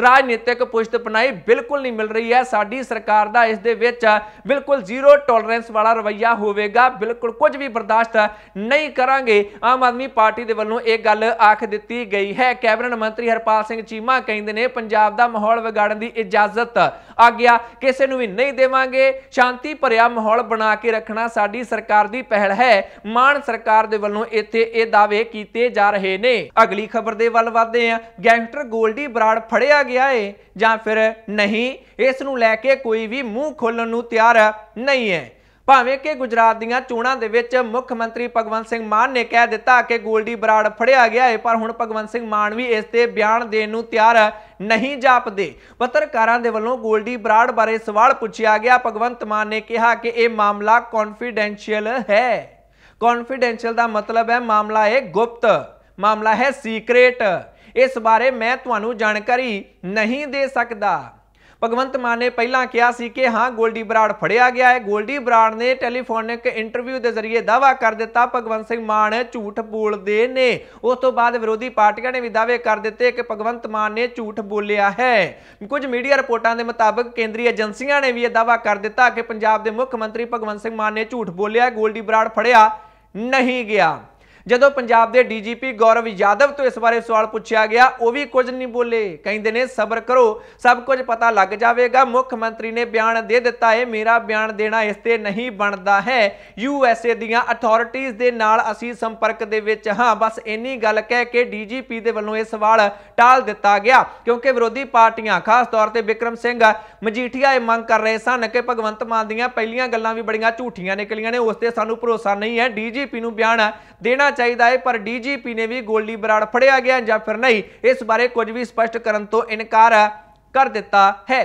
ਰਾਜਨੀਤਿਕ ਪੁਸ਼ਤ ਪਨਾਈ ਬਿਲਕੁਲ ਨਹੀਂ ਮਿਲ ਰਹੀ ਹੈ ਸਾਡੀ ਸਰਕਾਰ ਦਾ ਇਸ ਦੇ ਵਿੱਚ ਬਿਲਕੁਲ ਜ਼ੀਰੋ ਟੋਲਰੈਂਸ ਵਾਲਾ ਰਵਈਆ ਹੋਵੇਗਾ ਬਿਲਕੁਲ ਕੁਝ ਵੀ ਬਰਦਾਸ਼ਤ ਨਹੀਂ ਕਰਾਂਗੇ ਆਮ ਆਦਮੀ ਪਾਰਟੀ ਦੇ ਵੱਲੋਂ ਇਹ ਗੱਲ ਆਖ ਦਿੱਤੀ ਗਈ ਹੈ ਕੈਬਨਿਟ ਮੰਤਰੀ ਹਰਪਾਲ ਸਿੰਘ ਚੀਮਾ ਕਹਿੰਦੇ ਨੇ ਪੰਜਾਬ ਦਾ ਮਾਹੌਲ ਵਿਗਾੜਨ ਦੀ ਇਜਾਜ਼ਤ ਆਗਿਆ ਕਿਸੇ ਨੂੰ ਵੀ ਨਹੀਂ ਦੇਵਾਂਗੇ ਸ਼ਾਂਤੀ ਭਰਿਆ ਮਾਹੌਲ ਬਣਾ ਕੇ ਰੱਖਣਾ ਸਾਡੀ ਸਰਕਾਰ ਦੀ ਪਹਿਲ ਹੈ ਮਾਨ ਸਰਕਾਰ ਦੇ ਵੱਲੋਂ ਇੱਥੇ ਇਹ ਦਾਅਵੇ ਕੀਤੇ ਜਾ ਰਹੇ ਨੇ ਅਗਲੀ ਖਬਰ ਦੇ ਵੱਲ ਵਧਦੇ ਹਾਂ ਗੈਂਗਸਟਰ ਗੋਲਡੀ ਬਰਾੜ ਫੜਿਆ ਗਿਆ ਏ ਜਾਂ ਫਿਰ ਨਹੀਂ ਇਸ ਨੂੰ ਲੈ ਕੇ ਕੋਈ ਵੀ ਮੂੰਹ ਖੋਲਣ ਨੂੰ ਤਿਆਰ ਨਹੀਂ ਹੈ ਭਾਵੇਂ ਕਿ ਗੁਜਰਾਤ ਦੀਆਂ ਚੋਣਾਂ ਦੇ ਵਿੱਚ ਮੁੱਖ ਮੰਤਰੀ ਭਗਵੰਤ ਸਿੰਘ ਮਾਨ ਨੇ ਕਹਿ ਦਿੱਤਾ ਕਿ ਗੋਲਡੀ ਬਰਾੜ ਫੜਿਆ ਗਿਆ ਹੈ ਪਰ ਹੁਣ ਭਗਵੰਤ ਸਿੰਘ ਮਾਨ ਵੀ ਇਸ ਤੇ ਬਿਆਨ ਦੇਣ ਨੂੰ ਤਿਆਰ ਨਹੀਂ ਜਾਪਦੇ ਪੱਤਰਕਾਰਾਂ ਦੇ ਵੱਲੋਂ ਗੋਲਡੀ ਬਰਾੜ ਬਾਰੇ ਸਵਾਲ ਪੁੱਛਿਆ ਗਿਆ ਭਗਵੰਤ ਮਾਨ ਨੇ ਕਿਹਾ ਕਿ ਇਹ ਮਾਮਲਾ ਕੌਨਫੀਡੈਂਸ਼ੀਅਲ ਹੈ ਕੌਨਫੀਡੈਂਸ਼ੀਅਲ ਦਾ ਮਤਲਬ ਹੈ ਮਾਮਲਾ ਹੈ ਗੁਪਤ ਮਾਮਲਾ ਹੈ ਸੀਕ੍ਰੇਟ ਇਸ ਬਾਰੇ ਮੈਂ ਤੁਹਾਨੂੰ ਜਾਣਕਾਰੀ ਨਹੀਂ ਦੇ ਸਕਦਾ ਭਗਵੰਤ ਮਾਨ ਨੇ ਪਹਿਲਾਂ ਕਿਹਾ ਸੀ ਕਿ ਹਾਂ ਗੋਲਡੀ ਬਰਾੜ ਫੜਿਆ ਗਿਆ ਹੈ ਗੋਲਡੀ ਬਰਾੜ ਨੇ ਟੈਲੀਫੋਨਿਕ ਇੰਟਰਵਿਊ ਦੇ ਜ਼ਰੀਏ ਦਾਵਾ ਕਰ ਦਿੱਤਾ ਭਗਵੰਤ ਸਿੰਘ ਮਾਨ ਝੂਠ ਬੋਲਦੇ ਨੇ ਉਸ ਤੋਂ ਬਾਅਦ ਵਿਰੋਧੀ ਪਾਰਟੀਆਂ ਨੇ ਵੀ ਦਾਅਵੇ ਕਰ ਦਿੱਤੇ ਕਿ ਭਗਵੰਤ ਮਾਨ ਨੇ ਝੂਠ ਬੋਲਿਆ ਹੈ ਕੁਝ ਮੀਡੀਆ ਰਿਪੋਰਟਾਂ ਦੇ ਮੁਤਾਬਕ ਕੇਂਦਰੀ ਏਜੰਸੀਆਂ ਨੇ ਵੀ ਇਹ ਦਾਅਵਾ ਕਰ ਦਿੱਤਾ ਕਿ ਪੰਜਾਬ ਦੇ ਮੁੱਖ ਮੰਤਰੀ ਭਗਵੰਤ ਸਿੰਘ ਮਾਨ ਨੇ ਝੂਠ ਬੋਲਿਆ ਗੋਲਡੀ ਬਰਾੜ ਫੜਿਆ ਨਹੀਂ ਗਿਆ ਜਦੋਂ ਪੰਜਾਬ ਦੇ ਡੀਜੀਪੀ ਗੌਰਵ ਯਾਦਵ ਤੋਂ ਇਸ ਬਾਰੇ ਸਵਾਲ ਪੁੱਛਿਆ ਗਿਆ ਉਹ ਵੀ ਕੁਝ ਨਹੀਂ ਬੋਲੇ ਕਹਿੰਦੇ ਨੇ ਸਬਰ ਕਰੋ ਸਭ ਕੁਝ ਪਤਾ ਲੱਗ ਜਾਵੇਗਾ ਮੁੱਖ ਮੰਤਰੀ ਨੇ ਬਿਆਨ ਦੇ ਦਿੱਤਾ ਹੈ ਮੇਰਾ ਬਿਆਨ ਦੇਣਾ ਇਸ ਤੇ ਨਹੀਂ ਬਣਦਾ ਹੈ ਯੂਐਸਏ ਦੀਆਂ ਅਥਾਰਟੀਆਂ ਦੇ ਨਾਲ ਅਸੀਂ ਸੰਪਰਕ ਦੇ ਵਿੱਚ ਹਾਂ ਬਸ ਇੰਨੀ ਗੱਲ ਕਹਿ ਕੇ ਡੀਜੀਪੀ ਦੇ ਵੱਲੋਂ ਇਹ ਸਵਾਲ ਟਾਲ ਦਿੱਤਾ ਗਿਆ ਕਿਉਂਕਿ ਵਿਰੋਧੀ ਪਾਰਟੀਆਂ ਖਾਸ ਤੌਰ ਤੇ ਵਿਕਰਮ ਸਿੰਘ ਮਜੀਠੀਆ ਇਹ ਮੰਗ ਕਰ ਰਹੇ ਸਨ ਕਿ ਭਗਵੰਤ ਮਾਨ ਦੀਆਂ ਪਹਿਲੀਆਂ ਗੱਲਾਂ ਵੀ ਬੜੀਆਂ ਝੂਠੀਆਂ ਨਿਕਲੀਆਂ ਨੇ ਉਸ ਤੇ ਸਾਨੂੰ ਭਰੋਸਾ ਨਹੀਂ ਹੈ ਡੀਜੀਪੀ ਨੂੰ ਬਿਆਨ ਦੇਣਾ ਚਾਹੀਦਾ ਹੈ ਪਰ ਡੀਜੀਪੀ ਨੇ ਵੀ ਗੋਲੀ ਬਰਾੜ ਫੜਿਆ ਗਿਆ ਜਾਂ ਫਿਰ ਨਹੀਂ ਇਸ ਬਾਰੇ ਕੁਝ ਵੀ ਸਪਸ਼ਟ ਕਰਨ ਤੋਂ ਇਨਕਾਰ ਕਰ ਦਿੱਤਾ ਹੈ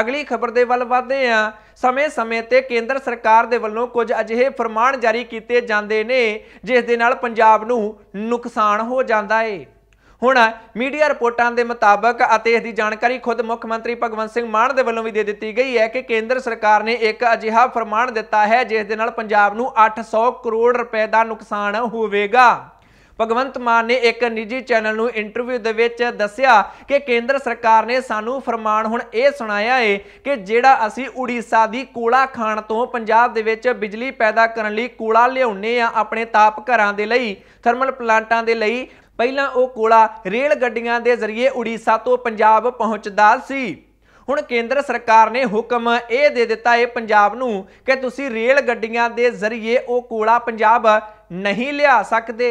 ਅਗਲੀ ਖਬਰ ਦੇ ਵੱਲ ਵਧਦੇ ਹਾਂ ਸਮੇਂ-ਸਮੇਂ ਤੇ ਕੇਂਦਰ ਸਰਕਾਰ ਦੇ ਵੱਲੋਂ ਕੁਝ ਅਜਿਹੇ ਫਰਮਾਨ ਜਾਰੀ ਕੀਤੇ ਜਾਂਦੇ ਨੇ ਜਿਸ ਦੇ ਨਾਲ ਪੰਜਾਬ ਨੂੰ ਨੁਕਸਾਨ ਹੋ ਜਾਂਦਾ ਏ ਹੁਣ ਮੀਡੀਆ ਰਿਪੋਰਟਾਂ ਦੇ ਮੁਤਾਬਕ ਅਤੇ ਇਸ ਦੀ ਜਾਣਕਾਰੀ ਖੁਦ ਮੁੱਖ ਮੰਤਰੀ ਭਗਵੰਤ ਸਿੰਘ ਮਾਨ ਦੇ ਵੱਲੋਂ ਵੀ ਦੇ ਦਿੱਤੀ ਗਈ ਹੈ ਕਿ ਕੇਂਦਰ ਸਰਕਾਰ ਨੇ ਇੱਕ ਅਜਿਹਾ ਫਰਮਾਨ ਦਿੱਤਾ ਹੈ ਜਿਸ ਦੇ ਨਾਲ ਪੰਜਾਬ ਨੂੰ 800 ਕਰੋੜ ਰੁਪਏ ਦਾ ਨੁਕਸਾਨ ਹੋਵੇਗਾ ਭਗਵੰਤ ਮਾਨ ਨੇ ਇੱਕ ਨਿੱਜੀ ਚੈਨਲ ਨੂੰ ਇੰਟਰਵਿਊ ਦੇ ਵਿੱਚ ਦੱਸਿਆ ਕਿ ਕੇਂਦਰ ਸਰਕਾਰ ਨੇ ਸਾਨੂੰ ਫਰਮਾਨ ਹੁਣ ਇਹ ਸੁਣਾਇਆ ਹੈ ਕਿ ਜਿਹੜਾ ਅਸੀਂ ਉੜੀਸਾ ਦੀ ਕੋਲਾ ਖਾਣ ਤੋਂ ਪੰਜਾਬ ਦੇ ਵਿੱਚ ਬਿਜਲੀ ਪੈਦਾ ਕਰਨ ਲਈ ਕੋਲਾ ਲਿਆਉਣੇ ਆ ਆਪਣੇ ਤਾਪ ਘਰਾਂ ਦੇ ਲਈ ਥਰਮਲ ਪਲਾਂਟਾਂ ਦੇ ਲਈ ਪਹਿਲਾਂ ਉਹ ਕੋਲਾ ਰੇਲ ਗੱਡੀਆਂ ਦੇ ਜ਼ਰੀਏ ਉੜੀਸਾ ਤੋਂ ਪੰਜਾਬ ਪਹੁੰਚਦਾ ਸੀ ਹੁਣ ਕੇਂਦਰ ਸਰਕਾਰ ਨੇ ਹੁਕਮ ਇਹ ਦੇ ਦਿੱਤਾ ਹੈ ਪੰਜਾਬ ਨੂੰ ਕਿ ਤੁਸੀਂ ਰੇਲ ਗੱਡੀਆਂ ਦੇ ਜ਼ਰੀਏ ਉਹ ਕੋਲਾ ਪੰਜਾਬ ਨਹੀਂ ਲਿਆ ਸਕਦੇ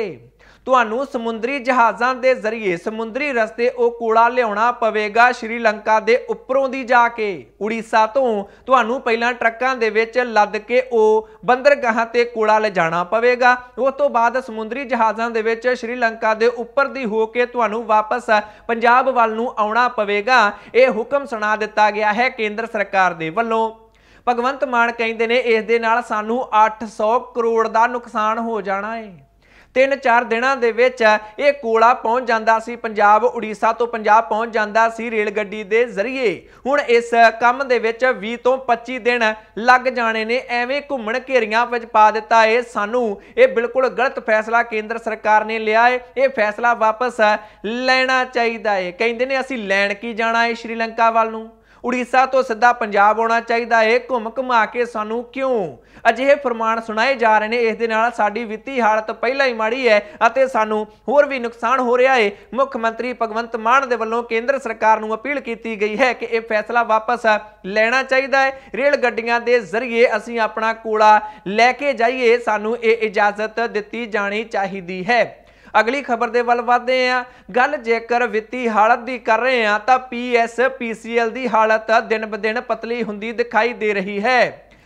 ਤੁਹਾਨੂੰ ਸਮੁੰਦਰੀ ਜਹਾਜ਼ਾਂ ਦੇ ਜ਼ਰੀਏ ਸਮੁੰਦਰੀ ਰਸਤੇ ਉਹ ਕੂੜਾ ਲਿਆਉਣਾ ਪਵੇਗਾ ਸ਼੍ਰੀਲੰਕਾ ਦੇ ਉੱਪਰੋਂ ਦੀ ਜਾ ਕੇ ਉੜੀਸਾ ਤੋਂ ਤੁਹਾਨੂੰ ਪਹਿਲਾਂ ਟਰੱਕਾਂ ਦੇ ਵਿੱਚ ਲੱਦ ਕੇ ਉਹ ਬੰਦਰਗਾਹਾਂ ਤੇ ਕੂੜਾ ਲਿਜਾਣਾ ਪਵੇਗਾ ਉਸ ਤੋਂ ਬਾਅਦ ਸਮੁੰਦਰੀ ਜਹਾਜ਼ਾਂ ਦੇ ਵਿੱਚ ਸ਼੍ਰੀਲੰਕਾ ਦੇ ਉੱਪਰ ਦੀ ਹੋ ਕੇ ਤੁਹਾਨੂੰ ਵਾਪਸ ਪੰਜਾਬ ਵੱਲ ਨੂੰ ਆਉਣਾ ਪਵੇਗਾ ਇਹ ਹੁਕਮ ਸੁਣਾ ਦਿੱਤਾ ਗਿਆ ਹੈ ਕੇਂਦਰ ਸਰਕਾਰ ਦੇ ਵੱਲੋਂ ਭਗਵੰਤ ਮਾਨ ਕਹਿੰਦੇ ਨੇ ਇਸ ਦੇ ਨਾਲ ਸਾਨੂੰ 800 ਕਰੋੜ ਦਾ ਨੁਕਸਾਨ ਹੋ ਜਾਣਾ ਹੈ 3-4 ਦਿਨਾਂ ਦੇ ਵਿੱਚ ਇਹ ਕੋਲਾ ਪਹੁੰਚ ਜਾਂਦਾ ਸੀ ਪੰਜਾਬ ਉੜੀਸਾ ਤੋਂ ਪੰਜਾਬ ਪਹੁੰਚ ਜਾਂਦਾ ਸੀ ਰੇਲ ਗੱਡੀ ਦੇ ਜ਼ਰੀਏ ਹੁਣ ਇਸ ਕੰਮ ਦੇ ਵਿੱਚ 20 ਤੋਂ 25 ਦਿਨ ਲੱਗ ਜਾਣੇ ਨੇ ਐਵੇਂ ਘੁੰਮਣ ਘੇਰੀਆਂ ਵਿੱਚ ਪਾ ਦਿੱਤਾ ਏ ਸਾਨੂੰ ਇਹ ਬਿਲਕੁਲ ਗਲਤ ਫੈਸਲਾ ਕੇਂਦਰ ਸਰਕਾਰ ਨੇ ਲਿਆ ਏ ਇਹ ਫੈਸਲਾ ਵਾਪਸ ਲੈਣਾ ਚਾਹੀਦਾ ਏ ਕਹਿੰਦੇ ਨੇ ਅਸੀਂ ਲੈਣ ਕੀ ਜਾਣਾ ਏ ਸ਼੍ਰੀਲੰਕਾ ਵੱਲ ਨੂੰ ਉੜੀਸਾ ਤੋਂ ਸਿੱਧਾ ਪੰਜਾਬ ਆਉਣਾ ਚਾਹੀਦਾ ਹੈ ਘੁੰਮ ਘੁਮਾ ਕੇ ਸਾਨੂੰ ਕਿਉਂ ਅਜਿਹੇ ਫਰਮਾਨ ਸੁਣਾਏ ਜਾ ਰਹੇ ਨੇ ਇਸ ਦੇ ਨਾਲ ਸਾਡੀ ਵਿੱਤੀ ਹਾਲਤ ਪਹਿਲਾਂ ਹੀ ਮਾੜੀ ਹੈ ਅਤੇ ਸਾਨੂੰ ਹੋਰ ਵੀ ਨੁਕਸਾਨ ਹੋ ਰਿਹਾ ਹੈ ਮੁੱਖ ਮੰਤਰੀ ਭਗਵੰਤ ਮਾਨ ਦੇ ਵੱਲੋਂ ਕੇਂਦਰ ਸਰਕਾਰ ਨੂੰ ਅਪੀਲ ਕੀਤੀ ਗਈ ਹੈ ਕਿ ਇਹ ਫੈਸਲਾ ਵਾਪਸ ਲੈਣਾ ਚਾਹੀਦਾ ਹੈ ਰੇਲ ਗੱਡੀਆਂ ਦੇ ਜ਼ਰੀਏ ਅਸੀਂ ਆਪਣਾ ਕੋਲਾ ਲੈ ਕੇ ਜਾਈਏ ਸਾਨੂੰ ਇਹ ਇਜਾਜ਼ਤ ਦਿੱਤੀ ਜਾਣੀ ਚਾਹੀਦੀ ਹੈ ਅਗਲੀ ਖਬਰ ਦੇ ਵੱਲ ਵਧਦੇ ਆ ਗੱਲ ਜੇਕਰ ਵਿੱਤੀ ਹਾਲਤ ਦੀ ਕਰ ਰਹੇ ਆ ਤਾਂ ਪੀਐਸ ਪੀਸੀਐਲ ਦੀ ਹਾਲਤ ਦਿਨ ਬਦਿਨ ਪਤਲੀ ਹੁੰਦੀ ਦਿਖਾਈ ਦੇ ਰਹੀ ਹੈ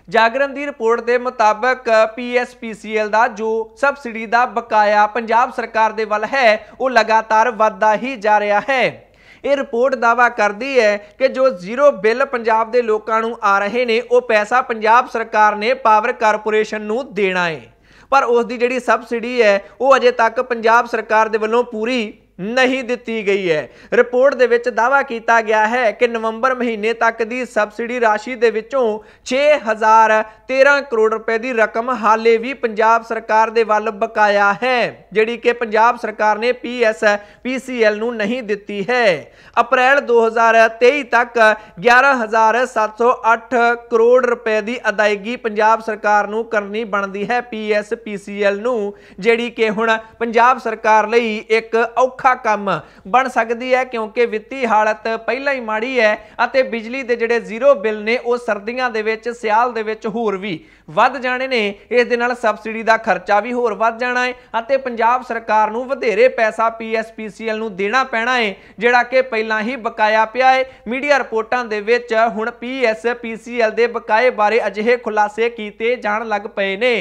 ਜਾਗਰਨ ਦੀ ਰਿਪੋਰਟ ਦੇ ਮੁਤਾਬਕ ਪੀਐਸਪੀਸੀਐਲ ਦਾ ਜੋ ਸਬਸਿਡੀ ਦਾ ਬਕਾਇਆ ਪੰਜਾਬ ਸਰਕਾਰ ਦੇ ਵੱਲ ਹੈ ਉਹ ਲਗਾਤਾਰ ਵਧਦਾ ਹੀ ਜਾ ਰਿਹਾ ਹੈ ਇਹ ਰਿਪੋਰਟ ਦਾਵਾ ਕਰਦੀ ਹੈ ਕਿ ਜੋ ਜ਼ੀਰੋ ਬਿੱਲ ਪੰਜਾਬ ਦੇ ਲੋਕਾਂ ਨੂੰ ਆ ਰਹੇ ਨੇ ਉਹ ਪੈਸਾ ਪੰਜਾਬ ਸਰਕਾਰ ਨੇ ਪਾਵਰ ਕਾਰਪੋਰੇਸ਼ਨ ਨੂੰ ਦੇਣਾ ਹੈ ਪਰ ਉਸ ਦੀ ਜਿਹੜੀ ਸਬਸਿਡੀ ਹੈ ਉਹ ਅਜੇ ਤੱਕ ਪੰਜਾਬ ਸਰਕਾਰ ਦੇ ਵੱਲੋਂ ਪੂਰੀ ਨਹੀਂ ਦਿੱਤੀ ਗਈ ਹੈ ਰਿਪੋਰਟ ਦੇ ਵਿੱਚ ਦਾਵਾ ਕੀਤਾ ਗਿਆ ਹੈ ਕਿ ਨਵੰਬਰ ਮਹੀਨੇ ਤੱਕ ਦੀ ਸਬਸਿਡੀ ਰਾਸ਼ੀ ਦੇ ਵਿੱਚੋਂ 6013 ਕਰੋੜ ਰੁਪਏ ਦੀ ਰਕਮ ਹਾਲੇ ਵੀ ਪੰਜਾਬ ਸਰਕਾਰ ਦੇ ਵੱਲ ਬਕਾਇਆ ਹੈ ਜਿਹੜੀ ਕਿ ਪੰਜਾਬ ਸਰਕਾਰ ਨੇ ਪੀਐਸ ਪੀਸੀਐਲ ਨੂੰ ਨਹੀਂ ਦਿੱਤੀ ਹੈ ਅਪ੍ਰੈਲ 2023 ਤੱਕ 11708 ਕਰੋੜ ਰੁਪਏ ਦੀ ਅਦਾਇਗੀ ਪੰਜਾਬ ਸਰਕਾਰ ਨੂੰ ਕਰਨੀ ਬਣਦੀ ਹੈ ਪੀਐਸ ਪੀਸੀਐਲ ਨੂੰ ਜਿਹੜੀ ਕਿ ਹੁਣ ਪੰਜਾਬ ਸਰਕਾਰ ਲਈ ਇੱਕ ਔਖਾ ਔਖਾ ਕੰਮ ਬਣ ਸਕਦੀ ਹੈ ਕਿਉਂਕਿ ਵਿੱਤੀ ਹਾਲਤ ਪਹਿਲਾਂ ਹੀ ਮਾੜੀ ਹੈ ਅਤੇ ਬਿਜਲੀ ਦੇ ਜਿਹੜੇ ਜ਼ੀਰੋ ਬਿੱਲ ਨੇ ਉਹ ਸਰਦੀਆਂ ਦੇ ਵਿੱਚ ਸਿਆਲ ਦੇ ਵਿੱਚ ਹੋਰ ਵੀ ਵੱਧ ਜਾਣੇ ਨੇ ਇਸ ਦੇ ਨਾਲ ਸਬਸਿਡੀ ਦਾ ਖਰਚਾ ਵੀ ਹੋਰ ਵੱਧ ਜਾਣਾ ਹੈ ਅਤੇ ਪੰਜਾਬ ਸਰਕਾਰ ਨੂੰ ਵਧੇਰੇ ਪੈਸਾ ਪੀਐਸਪੀਸੀਐਲ ਨੂੰ ਦੇਣਾ ਪੈਣਾ ਹੈ ਜਿਹੜਾ ਕਿ ਪਹਿਲਾਂ ਹੀ ਬਕਾਇਆ ਪਿਆ ਹੈ ਮੀਡੀਆ ਰਿਪੋਰਟਾਂ ਦੇ ਵਿੱਚ ਹੁਣ ਪੀਐਸਪੀਸੀਐਲ ਦੇ ਬਕਾਏ ਬਾਰੇ ਅਜਿਹੇ ਖੁਲਾਸੇ ਕੀਤੇ ਜਾਣ ਲੱਗ ਪਏ ਨੇ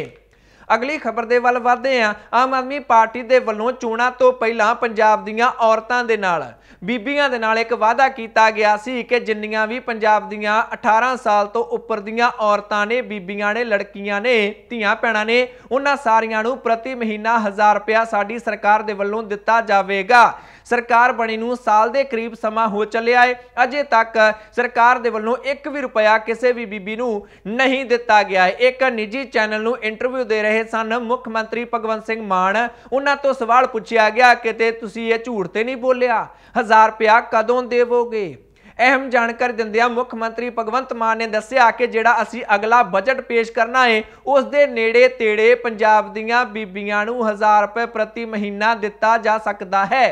ਅਗਲੀ ਖਬਰ ਦੇ ਵੱਲ ਵਧਦੇ ਹਾਂ ਆਮ ਆਦਮੀ ਪਾਰਟੀ ਦੇ ਵੱਲੋਂ ਚੋਣਾਂ ਤੋਂ ਪਹਿਲਾਂ ਪੰਜਾਬ ਦੀਆਂ ਔਰਤਾਂ ਦੇ ਨਾਲ ਬੀਬੀਆਂ ਦੇ ਨਾਲ ਇੱਕ ਵਾਅਦਾ ਕੀਤਾ ਗਿਆ ਸੀ ਕਿ ਜਿੰਨੀਆਂ ਵੀ ਪੰਜਾਬ ਦੀਆਂ 18 ਸਾਲ ਤੋਂ ਉੱਪਰ ਦੀਆਂ ਔਰਤਾਂ ਨੇ ਬੀਬੀਆਂ ਨੇ ਲੜਕੀਆਂ ਨੇ ਧੀਆਂ ਪੈਣਾ ਨੇ ਉਹਨਾਂ ਸਾਰੀਆਂ ਨੂੰ ਪ੍ਰਤੀ ਮਹੀਨਾ 1000 ਰੁਪਿਆ ਸਾਡੀ ਸਰਕਾਰ ਦੇ ਵੱਲੋਂ ਦਿੱਤਾ ਜਾਵੇਗਾ ਸਰਕਾਰ ਬਣੀ ਨੂੰ ਸਾਲ ਦੇ ਕਰੀਬ ਸਮਾਂ ਹੋ ਚੱਲਿਆ ਹੈ ਅਜੇ ਤੱਕ ਸਰਕਾਰ ਦੇ ਵੱਲੋਂ ਇੱਕ ਵੀ ਰੁਪਇਆ ਕਿਸੇ ਵੀ ਬੀਬੀ ਨੂੰ ਨਹੀਂ ਦਿੱਤਾ ਗਿਆ ਹੈ ਇੱਕ ਨਿੱਜੀ ਚੈਨਲ ਨੂੰ ਇੰਟਰਵਿਊ ਦੇ ਰਹੇ ਸਨ ਮੁੱਖ ਮੰਤਰੀ ਭਗਵੰਤ ਸਿੰਘ ਮਾਨ ਉਹਨਾਂ ਤੋਂ ਸਵਾਲ ਪੁੱਛਿਆ ਗਿਆ ਕਿ ਤੇ ਤੁਸੀਂ ਇਹ ਝੂਠ ਤੇ ਨਹੀਂ ਬੋਲਿਆ 1000 ਰੁਪਇਆ ਕਦੋਂ ਦੇਵੋਗੇ ਅਹਿਮ ਜਾਣਕਾਰੀ ਦਿੰਦਿਆਂ ਮੁੱਖ ਮੰਤਰੀ ਭਗਵੰਤ ਮਾਨ ਨੇ ਦੱਸਿਆ ਕਿ ਜਿਹੜਾ ਅਸੀਂ ਅਗਲਾ ਬਜਟ ਪੇਸ਼ ਕਰਨਾ ਹੈ ਉਸ ਦੇ ਨੇੜੇ ਤੇੜੇ ਪੰਜਾਬ ਦੀਆਂ ਬੀਬੀਆਂ ਨੂੰ 1000 ਰੁਪਏ ਪ੍ਰਤੀ ਮਹੀਨਾ ਦਿੱਤਾ ਜਾ ਸਕਦਾ ਹੈ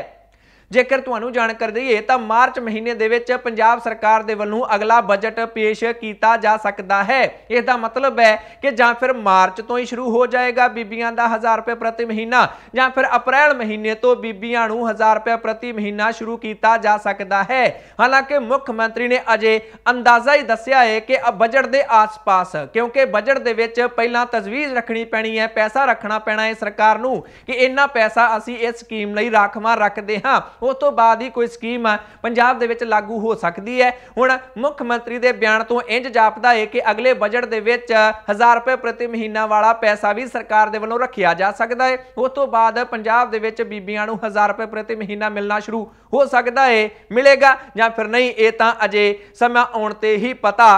ਜੇਕਰ ਤੁਹਾਨੂੰ ਜਾਣਕਾਰੀ ਦਈਏ ਤਾਂ ਮਾਰਚ ਮਹੀਨੇ ਦੇ ਵਿੱਚ ਪੰਜਾਬ ਸਰਕਾਰ ਦੇ ਵੱਲੋਂ ਅਗਲਾ ਬਜਟ ਪੇਸ਼ ਕੀਤਾ ਜਾ ਸਕਦਾ ਹੈ ਇਸ ਦਾ ਮਤਲਬ ਹੈ ਕਿ ਜਾਂ ਫਿਰ ਮਾਰਚ ਤੋਂ ਹੀ ਸ਼ੁਰੂ ਹੋ ਜਾਏਗਾ ਬੀਬੀਆਂ ਦਾ 1000 ਰੁਪਏ ਪ੍ਰਤੀ ਮਹੀਨਾ ਜਾਂ ਫਿਰ ਅਪ੍ਰੈਲ ਮਹੀਨੇ ਤੋਂ ਬੀਬੀਆਂ ਨੂੰ 1000 ਰੁਪਏ ਪ੍ਰਤੀ ਮਹੀਨਾ ਸ਼ੁਰੂ ਕੀਤਾ ਜਾ ਸਕਦਾ ਹੈ ਹਾਲਾਂਕਿ ਮੁੱਖ ਮੰਤਰੀ ਨੇ ਅਜੇ ਅੰਦਾਜ਼ਾ ਹੀ ਦੱਸਿਆ ਹੈ ਕਿ ਬਜਟ ਦੇ ਆਸ-ਪਾਸ ਕਿਉਂਕਿ ਬਜਟ ਦੇ ਵਿੱਚ ਪਹਿਲਾਂ ਤਜਵੀਜ਼ ਰੱਖਣੀ ਪੈਣੀ ਹੈ ਪੈਸਾ ਰੱਖਣਾ ਪੈਣਾ ਹੈ ਸਰਕਾਰ ਨੂੰ ਕਿ ਇੰਨਾ ਪੈਸਾ ਅਸੀਂ ਇਸ ਸਕੀਮ ਲਈ ਰੱਖਵਾ ਰੱਖਦੇ ਹਾਂ ਉਸ ਤੋਂ ਬਾਅਦ ਹੀ ਕੋਈ ਸਕੀਮ ਪੰਜਾਬ ਦੇ ਵਿੱਚ ਲਾਗੂ ਹੋ ਸਕਦੀ ਹੈ ਹੁਣ ਮੁੱਖ ਮੰਤਰੀ ਦੇ ਬਿਆਨ ਤੋਂ ਇੰਜ ਜਾਪਦਾ ਹੈ ਕਿ ਅਗਲੇ ਬਜਟ ਦੇ ਵਿੱਚ 1000 ਰੁਪਏ ਪ੍ਰਤੀ ਮਹੀਨਾ ਵਾਲਾ ਪੈਸਾ ਵੀ ਸਰਕਾਰ ਦੇ ਵੱਲੋਂ ਰੱਖਿਆ ਜਾ ਸਕਦਾ ਹੈ ਉਸ ਤੋਂ ਬਾਅਦ ਪੰਜਾਬ ਦੇ ਵਿੱਚ ਬੀਬੀਆਂ ਨੂੰ 1000 ਰੁਪਏ ਪ੍ਰਤੀ ਮਹੀਨਾ ਮਿਲਣਾ ਸ਼ੁਰੂ ਹੋ ਸਕਦਾ ਹੈ ਮਿਲੇਗਾ ਜਾਂ ਫਿਰ ਨਹੀਂ ਇਹ ਤਾਂ ਅਜੇ ਸਮਾਂ ਆਉਣ ਤੇ ਹੀ ਪਤਾ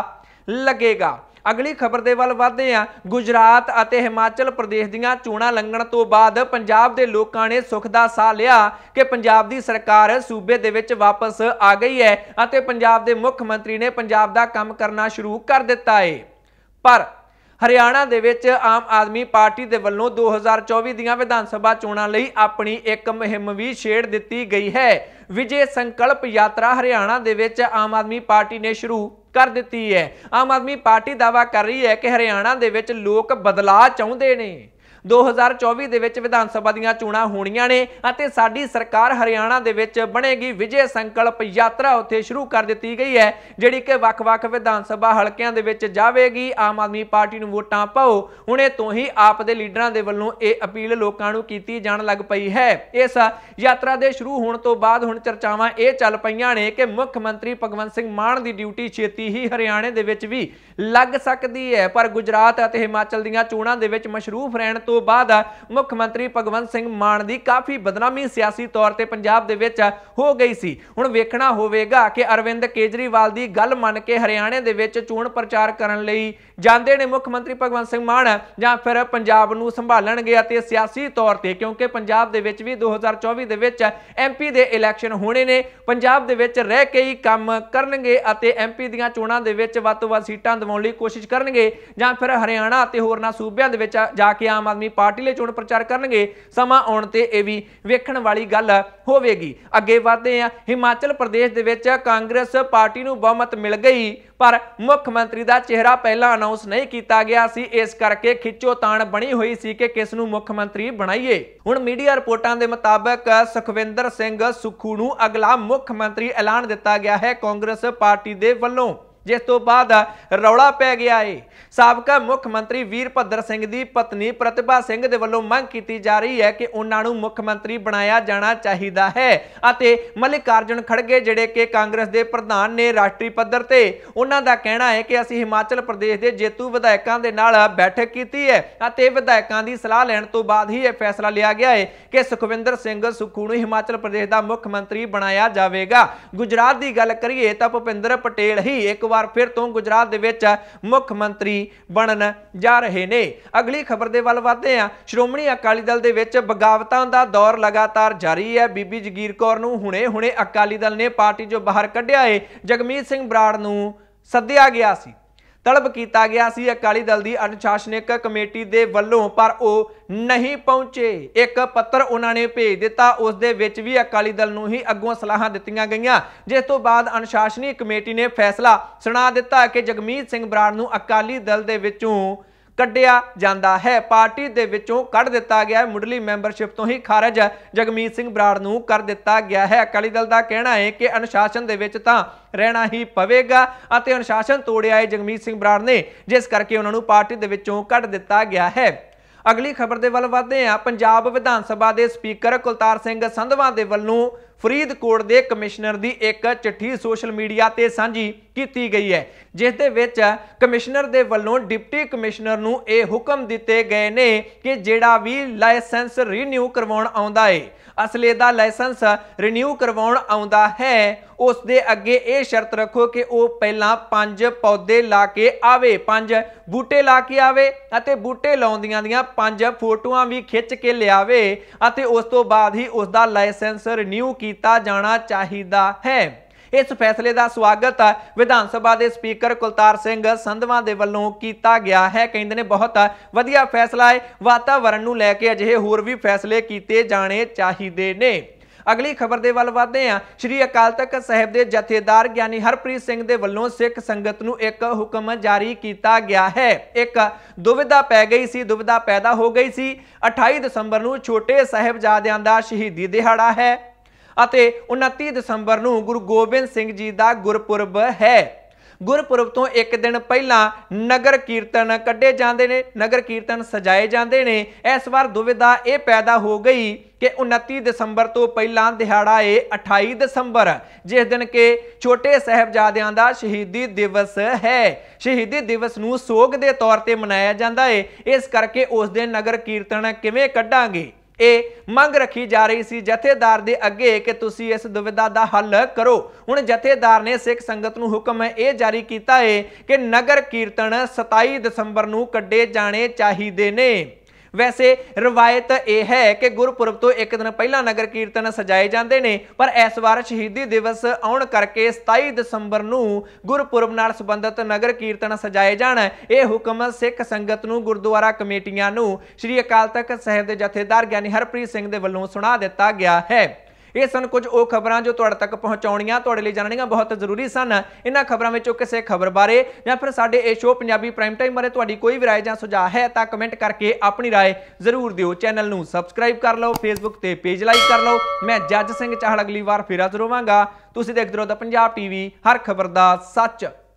ਲੱਗੇਗਾ ਅਗਲੀ ਖਬਰ ਦੇ ਵੱਲ ਵਧਦੇ ਹਾਂ ਗੁਜਰਾਤ ਅਤੇ ਹਿਮਾਚਲ ਪ੍ਰਦੇਸ਼ ਦੀਆਂ ਚੋਣਾਂ ਲੰਘਣ ਤੋਂ ਬਾਅਦ ਪੰਜਾਬ ਦੇ ਲੋਕਾਂ ਨੇ ਸੁਖ ਦਾ ਸਾਹ ਲਿਆ ਕਿ ਪੰਜਾਬ ਦੀ ਸਰਕਾਰ ਸੂਬੇ ਦੇ ਵਿੱਚ ਵਾਪਸ ਆ ਗਈ ਹੈ ਅਤੇ ਪੰਜਾਬ ਦੇ ਮੁੱਖ ਮੰਤਰੀ ਨੇ ਪੰਜਾਬ ਦਾ ਕੰਮ ਕਰਨਾ ਸ਼ੁਰੂ ਕਰ ਦਿੱਤਾ ਹੈ ਪਰ ਹਰਿਆਣਾ ਦੇ ਵਿੱਚ ਆਮ ਆਦਮੀ ਪਾਰਟੀ ਦੇ ਵੱਲੋਂ 2024 ਦੀਆਂ ਵਿਧਾਨ ਸਭਾ ਚੋਣਾਂ ਲਈ ਆਪਣੀ ਇੱਕ ਮੁਹਿੰਮ ਵੀ ਛੇੜ ਦਿੱਤੀ ਗਈ ਹੈ ਵਿਜੇ ਸੰਕਲਪ ਯਾਤਰਾ ਹਰਿਆਣਾ ਦੇ ਵਿੱਚ ਆਮ ਆਦਮੀ ਪਾਰਟੀ ਨੇ ਸ਼ੁਰੂ ਕਰ ਦਿੱਤੀ ਹੈ ਆਮ ਆਦਮੀ ਪਾਰਟੀ ਦਾਵਾ ਕਰ ਰਹੀ ਹੈ ਕਿ ਹਰਿਆਣਾ ਦੇ ਵਿੱਚ ਲੋਕ ਬਦਲਾਅ ਚਾਹੁੰਦੇ ਨੇ 2024 ਦੇ ਵਿੱਚ ਵਿਧਾਨ ਸਭਾ ਦੀਆਂ ਚੋਣਾਂ ਹੋਣੀਆਂ ਨੇ ਅਤੇ ਸਾਡੀ ਸਰਕਾਰ ਹਰਿਆਣਾ ਦੇ ਵਿੱਚ ਬਣੇਗੀ ਵਿਜੇ ਸੰਕਲਪ ਯਾਤਰਾ ਉੱਥੇ ਸ਼ੁਰੂ ਕਰ ਦਿੱਤੀ ਗਈ ਹੈ ਜਿਹੜੀ ਕਿ ਵੱਖ-ਵੱਖ ਵਿਧਾਨ ਸਭਾ ਹਲਕਿਆਂ ਦੇ ਵਿੱਚ ਜਾਵੇਗੀ ਆਮ ਆਦਮੀ ਪਾਰਟੀ ਨੂੰ ਵੋਟਾਂ ਪਾਓ ਹੁਣੇ ਤੋਂ ਹੀ ਆਪ ਦੇ ਲੀਡਰਾਂ ਦੇ ਵੱਲੋਂ ਇਹ ਅਪੀਲ ਲੋਕਾਂ ਨੂੰ ਕੀਤੀ ਜਾਣ ਲੱਗ ਪਈ ਹੈ ਇਸ ਯਾਤਰਾ ਦੇ ਸ਼ੁਰੂ ਹੋਣ ਤੋਂ ਬਾਅਦ ਹੁਣ ਚਰਚਾਵਾਂ ਇਹ ਚੱਲ ਪਈਆਂ ਨੇ ਕਿ ਮੁੱਖ ਮੰਤਰੀ ਭਗਵੰਤ ਸਿੰਘ ਮਾਨ ਦੀ ਡਿਊਟੀ ਛੇਤੀ ਹੀ ਹਰਿਆਣੇ ਦੇ ਵਿੱਚ ਵੀ ਲੱਗ ਸਕਦੀ ਹੈ ਪਰ ਗੁਜਰਾਤ ਅਤੇ ਹਿਮਾਚਲ ਦੀਆਂ ਚੋਣਾਂ ਦੇ ਵਿੱਚ ਮਸ਼ਰੂਫ ਰਹਿਣ ਤੋਂ ਬਾਅਦ ਮੁੱਖ ਮੰਤਰੀ ਭਗਵੰਤ ਸਿੰਘ ਮਾਨ ਦੀ ਕਾਫੀ ਬਦਨਾਮੀ ਸਿਆਸੀ ਤੌਰ ਤੇ ਪੰਜਾਬ ਦੇ ਵਿੱਚ ਹੋ ਗਈ ਸੀ ਹੁਣ ਵੇਖਣਾ ਹੋਵੇਗਾ ਕਿ ਅਰਵਿੰਦ ਕੇਜਰੀਵਾਲ ਦੀ ਗੱਲ ਮੰਨ ਕੇ ਹਰਿਆਣੇ ਦੇ ਵਿੱਚ ਚੋਣ ਪ੍ਰਚਾਰ ਕਰਨ ਲਈ ਜਾਂਦੇ ਨੇ ਮੁੱਖ ਮੰਤਰੀ ਭਗਵੰਤ ਸਿੰਘ ਮਾਨ ਜਾਂ ਫਿਰ ਪੰਜਾਬ ਨੂੰ ਸੰਭਾਲਣਗੇ ਅਤੇ ਸਿਆਸੀ ਤੌਰ ਤੇ ਕਿਉਂਕਿ ਪੰਜਾਬ ਦੇ ਵਿੱਚ ਵੀ 2024 ਦੇ ਵਿੱਚ ਐਮਪੀ ਦੇ ਇਲੈਕਸ਼ਨ ਹੋਣੇ ਨੇ ਪੰਜਾਬ ਦੇ ਵਿੱਚ ਰਹਿ ਕੇ ਹੀ ਕੰਮ ਕਰਨਗੇ ਅਤੇ ਐਮਪੀ ਦੀਆਂ ਚੋਣਾਂ ਦੇ ਵਿੱਚ ਵੱਧ ਤੋਂ ਵੱਧ ਸੀਟਾਂ ਦਿਵਾਉਣ ਲਈ ਕੋਸ਼ਿਸ਼ ਕਰਨਗੇ ਜਾਂ ਫਿਰ ਹਰਿਆਣਾ ਅਤੇ ਹੋਰਨਾਂ ਸੂਬਿਆਂ ਦੇ ਵਿੱਚ ਜਾ ਕੇ ਆਮ ਆਦਮੀ ਪਾਰਟੀ ਲਈ ਚੋਣ ਪ੍ਰਚਾਰ ਕਰਨਗੇ ਸਮਾਂ ਆਉਣ ਤੇ ਇਹ ਵੀ ਵੇਖਣ ਵਾਲੀ ਗੱਲ ਹੋਵੇਗੀ ਅੱਗੇ ਵਧਦੇ ਆ ਹਿਮਾਚਲ ਪ੍ਰਦੇਸ਼ ਦੇ ਵਿੱਚ ਕਾਂਗਰਸ ਪਾਰਟੀ ਨੂੰ ਬਹੁਮਤ ਮਿਲ ਗਈ ਪਰ ਮੁੱਖ ਮੰਤਰੀ ਦਾ ਚਿਹਰਾ ਪਹਿਲਾਂ ਅਨਾਉਂਸ ਨਹੀਂ ਕੀਤਾ ਗਿਆ ਸੀ ਇਸ ਕਰਕੇ ਖਿੱਚੋ ਤਾਣ ਬਣੀ ਹੋਈ ਸੀ ਕਿ ਕਿਸ ਨੂੰ ਮੁੱਖ ਮੰਤਰੀ ਬਣਾਈਏ ਹੁਣ ਮੀਡੀਆ ਰਿਪੋਰਟਾਂ ਦੇ ਮੁਤਾਬਕ ਸੁਖਵਿੰਦਰ ਸਿੰਘ ਸੁਖੂ ਨੂੰ ਅਗਲਾ ਮੁੱਖ ਮੰਤਰੀ ਐਲਾਨ ਦਿੱਤਾ ਗਿਆ ਹੈ ਕਾਂਗਰਸ ਪਾਰਟੀ ਦੇ ਵੱਲੋਂ ਜਿਸ ਤੋਂ ਬਾਅਦ ਰੌਲਾ ਪੈ ਗਿਆ ਏ ਸਾਬਕਾ ਮੁੱਖ ਮੰਤਰੀ ਵੀਰਭੱਦਰ ਸਿੰਘ ਦੀ ਪਤਨੀ ਪ੍ਰਤਿਭਾ ਸਿੰਘ ਦੇ ਵੱਲੋਂ ਮੰਗ ਕੀਤੀ ਜਾ ਰਹੀ ਹੈ ਕਿ ਉਹਨਾਂ ਨੂੰ ਮੁੱਖ ਮੰਤਰੀ ਬਣਾਇਆ ਜਾਣਾ ਚਾਹੀਦਾ ਹੈ ਅਤੇ ਮਲਿਕਾਰਜਨ ਖੜਗੇ ਜਿਹੜੇ ਕਿ ਕਾਂਗਰਸ ਦੇ ਪ੍ਰਧਾਨ ਨੇ ਰਾਸ਼ਟਰੀ ਪੱਧਰ ਤੇ ਉਹਨਾਂ ਦਾ ਕਹਿਣਾ ਹੈ ਕਿ ਅਸੀਂ ਹਿਮਾਚਲ ਪ੍ਰਦੇਸ਼ ਦੇ ਜੇਤੂ ਵਿਧਾਇਕਾਂ ਦੇ ਨਾਲ ਬੈਠਕ ਕੀਤੀ ਹੈ ਅਤੇ ਵਿਧਾਇਕਾਂ ਦੀ ਸਲਾਹ ਲੈਣ ਤੋਂ ਬਾਅਦ ਹੀ ਇਹ ਫੈਸਲਾ ਲਿਆ ਗਿਆ ਹੈ ਕਿ ਸੁਖਵਿੰਦਰ ਸਿੰਘ ਸੁੱਖੂ ਨੂੰ ਹਿਮਾਚਲ ਪ੍ਰਦੇਸ਼ ਦਾ ਮੁੱਖ ਮੰਤਰੀ ਬਣਾਇਆ ਜਾਵੇਗਾ ਗੁਜਰਾਤ ਦੀ ਗੱਲ ਕਰੀਏ ਤਾਂ ਭੁਪਿੰਦਰ ਪਟੇਲ ਹੀ ਇੱਕ ਵਾਰ ਵਾਰ ਫਿਰ ਤੋਂ ਗੁਜਰਾਤ ਦੇ ਵਿੱਚ ਮੁੱਖ ਮੰਤਰੀ ਬਣਨ ਜਾ ਰਹੇ ਨੇ ਅਗਲੀ ਖਬਰ ਦੇ ਵੱਲ ਵਧਦੇ ਹਾਂ ਸ਼੍ਰੋਮਣੀ ਅਕਾਲੀ ਦਲ ਦੇ ਵਿੱਚ ਬਗਾਵਤਾਂ ਦਾ ਦੌਰ ਲਗਾਤਾਰ ਜਾਰੀ ਹੈ ਬੀਬੀ ਜਗੀਰ ਕੌਰ ਨੂੰ ਹੁਣੇ-ਹੁਣੇ ਅਕਾਲੀ ਦਲ ਨੇ ਪਾਰਟੀ ਜੋ ਬਾਹਰ ਕੱਢਿਆ ਏ ਜਗਮੀਤ ਸਿੰਘ ਬਰਾੜ ਨੂੰ ਸੱਦਿਆ ਗਿਆ ਸੀ ਤਲਬ ਕੀਤਾ ਗਿਆ ਸੀ ਅਕਾਲੀ ਦਲ ਦੀ ਅਨੁਸ਼ਾਸਨਿਕ ਕਮੇਟੀ ਦੇ ਵੱਲੋਂ ਪਰ ਉਹ ਨਹੀਂ ਪਹੁੰਚੇ ਇੱਕ ਪੱਤਰ ਉਹਨਾਂ ਨੇ ਭੇਜ ਦਿੱਤਾ ਉਸ ਦੇ ਵਿੱਚ ਵੀ ਅਕਾਲੀ ਦਲ ਨੂੰ ਹੀ ਅੱਗੋਂ ਸਲਾਹਾਂ ਦਿੱਤੀਆਂ ਗਈਆਂ ਜਿਸ ਤੋਂ ਬਾਅਦ ਅਨੁਸ਼ਾਸਨੀ ਕਮੇਟੀ ਨੇ ਫੈਸਲਾ ਸੁਣਾ ਦਿੱਤਾ ਕਿ ਜਗਮੀਤ ਸਿੰਘ ਬਰਾੜ ਨੂੰ ਅਕਾਲੀ ਦਲ ਦੇ ਵਿੱਚੋਂ ਕੱਢਿਆ ਜਾਂਦਾ ਹੈ ਪਾਰਟੀ ਦੇ ਵਿੱਚੋਂ ਕੱਢ ਦਿੱਤਾ ਗਿਆ ਹੈ ਮੁੱਢਲੀ ਮੈਂਬਰਸ਼ਿਪ ਤੋਂ ਹੀ ਖਾਰਜ ਜਗਮੀਤ ਸਿੰਘ ਬਰਾੜ ਨੂੰ ਕਰ ਦਿੱਤਾ ਗਿਆ ਹੈ ਅਕਾਲੀ ਦਲ ਦਾ ਕਹਿਣਾ ਹੈ ਕਿ ਅਨੁਸ਼ਾਸਨ ਦੇ ਵਿੱਚ ਤਾਂ ਰਹਿਣਾ ਹੀ ਪਵੇਗਾ ਅਤੇ ਅਨੁਸ਼ਾਸਨ ਤੋੜਿਆ ਹੈ ਜਗਮੀਤ ਸਿੰਘ ਬਰਾੜ ਨੇ ਜਿਸ ਕਰਕੇ ਉਹਨਾਂ ਨੂੰ ਪਾਰਟੀ ਦੇ ਵਿੱਚੋਂ ਕੱਢ ਦਿੱਤਾ ਗਿਆ ਹੈ ਅਗਲੀ ਖਬਰ ਦੇ ਵੱਲ ਵਧਦੇ ਹਾਂ ਪੰਜਾਬ ਵਿਧਾਨ ਸਭਾ ਦੇ ਸਪੀਕਰ ਕੁਲਤਾਰ ਸਿੰਘ ਸੰਧਵਾ ਦੇ ਵੱਲੋਂ ਫਰੀਦਕੋਟ ਦੇ ਕਮਿਸ਼ਨਰ ਦੀ ਇੱਕ ਚਿੱਠੀ ਸੋਸ਼ਲ ਮੀਡੀਆ ਤੇ ਸਾਂਝੀ ਕੀਤੀ ਗਈ ਹੈ ਜਿਸ ਦੇ ਵਿੱਚ ਕਮਿਸ਼ਨਰ ਦੇ ਵੱਲੋਂ ਡਿਪਟੀ ਕਮਿਸ਼ਨਰ ਨੂੰ ਇਹ ਹੁਕਮ ਦਿੱਤੇ ਗਏ ਨੇ ਕਿ ਜਿਹੜਾ ਵੀ ਲਾਇਸੈਂਸ ਰੀਨਿਊ ਕਰਵਾਉਣ ਆਉਂਦਾ ਹੈ ਅਸਲੇ ਦਾ ਲਾਇਸੈਂਸ ਰੀਨਿਊ ਕਰਵਾਉਣ ਆਉਂਦਾ ਹੈ ਉਸ ਦੇ ਅੱਗੇ ਇਹ ਸ਼ਰਤ ਰੱਖੋ ਕਿ ਉਹ ਪਹਿਲਾਂ ਪੰਜ ਪੌਦੇ ਲਾ ਕੇ ਆਵੇ ਪੰਜ ਬੂਟੇ ਲਾ ਕੇ ਆਵੇ ਅਤੇ ਬੂਟੇ ਲਾਉਂਦੀਆਂ ਦੀਆਂ ਪੰਜ ਫੋਟੋਆਂ ਵੀ ਖਿੱਚ ਕੇ ਲਿਆਵੇ ਅਤੇ ਉਸ ਤੋਂ ਬਾਅਦ ਹੀ ਉਸ ਦਾ ਲਾਇਸੈਂਸ ਰੀਨਿਊ ਕੀਤਾ ਜਾਣਾ ਚਾਹੀਦਾ ਹੈ ਇਸ ਫੈਸਲੇ ਦਾ ਸਵਾਗਤ ਵਿਧਾਨ ਸਭਾ ਦੇ ਸਪੀਕਰ ਕੁਲਤਾਰ ਸਿੰਘ ਸੰਧਵਾ ਦੇ ਵੱਲੋਂ ਕੀਤਾ ਗਿਆ ਹੈ ਕਹਿੰਦੇ ਨੇ ਬਹੁਤ ਵਧੀਆ ਫੈਸਲਾ ਹੈ ਵਾਤਾਵਰਣ ਨੂੰ ਲੈ ਕੇ ਅਜਿਹੇ ਹੋਰ ਵੀ ਫੈਸਲੇ ਕੀਤੇ ਜਾਣੇ ਚਾਹੀਦੇ ਨੇ ਅਗਲੀ ਖਬਰ ਦੇ ਵੱਲ ਵਧਦੇ ਹਾਂ ਸ੍ਰੀ ਅਕਾਲ ਤਖਤ ਸਾਹਿਬ ਦੇ ਜਥੇਦਾਰ ਗਿਆਨੀ ਹਰਪ੍ਰੀਤ ਸਿੰਘ ਦੇ ਵੱਲੋਂ ਸਿੱਖ ਸੰਗਤ ਨੂੰ ਇੱਕ ਹੁਕਮ ਜਾਰੀ ਕੀਤਾ ਗਿਆ ਹੈ ਇੱਕ ਦੁਵਿਧਾ ਪੈ ਗਈ ਸੀ ਦੁਵਿਧਾ ਪੈਦਾ ਹੋ ਗਈ ਸੀ 28 ਦਸੰਬਰ ਨੂੰ ਛੋਟੇ ਸਾਹਿਬਜ਼ਾਦਿਆਂ ਦਾ ਸ਼ਹੀਦੀ ਦਿਹਾੜਾ ਹੈ ਅਤੇ 29 ਦਸੰਬਰ ਨੂੰ ਗੁਰੂ ਗੋਬਿੰਦ ਸਿੰਘ ਜੀ ਦਾ ਗੁਰਪੁਰਬ ਹੈ ਗੁਰਪੁਰਬ ਤੋਂ ਇੱਕ ਦਿਨ ਪਹਿਲਾਂ ਨਗਰ ਕੀਰਤਨ ਕੱਢੇ ਜਾਂਦੇ ਨੇ ਨਗਰ ਕੀਰਤਨ ਸਜਾਏ ਜਾਂਦੇ ਨੇ ਇਸ ਵਾਰ ਦੁਵਿਧਾ ਇਹ ਪੈਦਾ ਹੋ ਗਈ ਕਿ 29 ਦਸੰਬਰ ਤੋਂ ਪਹਿਲਾਂ ਦਿਹਾੜਾ ਏ 28 ਦਸੰਬਰ ਜਿਸ ਦਿਨ ਕਿ ਛੋਟੇ ਸਹਿਬਜ਼ਾਦਿਆਂ ਦਾ ਸ਼ਹੀਦੀ ਦਿਵਸ ਹੈ ਸ਼ਹੀਦੀ ਦਿਵਸ ਨੂੰ ਸੋਗ ਦੇ ਤੌਰ ਤੇ ਮਨਾਇਆ ਜਾਂਦਾ ਏ ਇਸ ਕਰਕੇ ਉਸ ਦਿਨ ਨਗਰ ਕੀਰਤਨ ਕਿਵੇਂ ਕੱਢਾਂਗੇ ਇਹ ਮੰਗ ਰੱਖੀ ਜਾ ਰਹੀ ਸੀ ਜਥੇਦਾਰ ਦੇ ਅੱਗੇ ਕਿ ਤੁਸੀਂ ਇਸ ਦੁਵਿਧਾ ਦਾ ਹੱਲ ਕਰੋ ਹੁਣ ਜਥੇਦਾਰ ਨੇ ਸਿੱਖ ਸੰਗਤ ਨੂੰ ਹੁਕਮ ਇਹ ਜਾਰੀ ਕੀਤਾ ਹੈ ਕਿ ਨਗਰ ਕੀਰਤਨ 27 ਦਸੰਬਰ ਨੂੰ ਕੱਢੇ ਜਾਣੇ ਚਾਹੀਦੇ ਨੇ ਵੈਸੇ ਰਵਾਇਤ ਇਹ ਹੈ ਕਿ ਗੁਰਪੁਰਬ ਤੋਂ ਇੱਕ ਦਿਨ ਪਹਿਲਾਂ ਨਗਰ ਕੀਰਤਨ ਸਜਾਏ ਜਾਂਦੇ ਨੇ ਪਰ ਇਸ ਵਾਰ ਸ਼ਹੀਦੀ ਦਿਵਸ ਆਉਣ ਕਰਕੇ 27 ਦਸੰਬਰ ਨੂੰ ਗੁਰਪੁਰਬ ਨਾਲ ਸੰਬੰਧਿਤ ਨਗਰ ਕੀਰਤਨ ਸਜਾਏ ਜਾਣ ਇਹ ਹੁਕਮ ਸਿੱਖ ਸੰਗਤ ਨੂੰ ਗੁਰਦੁਆਰਾ ਕਮੇਟੀਆਂ ਨੂੰ ਸ੍ਰੀ ਅਕਾਲ ਤਖਤ ਸਾਹਿਬ ਦੇ ਜਥੇਦਾਰ ਗਿਆਨੀ ਹਰਪ੍ਰੀਤ ਸਿੰਘ ਦੇ ਵੱਲੋਂ ਸੁਣਾ ਦਿੱਤਾ ਗਿਆ ਹੈ ਇਹ ਸਨ ਕੁਝ ਉਹ ਖਬਰਾਂ ਜੋ ਤੁਹਾਡੇ ਤੱਕ ਪਹੁੰਚਾਉਣੀਆਂ ਤੁਹਾਡੇ ਲਈ ਜਾਣਨੀਆਂ ਬਹੁਤ ਜ਼ਰੂਰੀ ਸਨ ਇਹਨਾਂ ਖਬਰਾਂ ਵਿੱਚੋਂ ਕਿਸੇ ਖਬਰ ਬਾਰੇ ਜਾਂ ਫਿਰ ਸਾਡੇ ਇਹ ਸ਼ੋਅ ਪੰਜਾਬੀ ਪ੍ਰਾਈਮ ਟਾਈਮ ਬਾਰੇ ਤੁਹਾਡੀ ਕੋਈ ਵੀ رائے ਜਾਂ ਸੁਝਾਅ ਹੈ ਤਾਂ ਕਮੈਂਟ ਕਰਕੇ ਆਪਣੀ رائے ਜ਼ਰੂਰ ਦਿਓ ਚੈਨਲ ਨੂੰ ਸਬਸਕ੍ਰਾਈਬ ਕਰ ਲਓ ਫੇਸਬੁੱਕ ਤੇ ਪੇਜ ਲਾਈਕ ਕਰ ਲਓ ਮੈਂ ਜੱਜ ਸਿੰਘ ਚਾਹਲ ਅਗਲੀ ਵਾਰ ਫੇਰ ਹਾਜ਼ਰ ਹੋਵਾਂਗਾ ਤੁਸੀਂ ਦੇਖਦੇ ਰਹੋ ਦਾ ਪੰਜਾਬ ਟੀਵੀ ਹਰ ਖਬਰ ਦਾ ਸੱਚ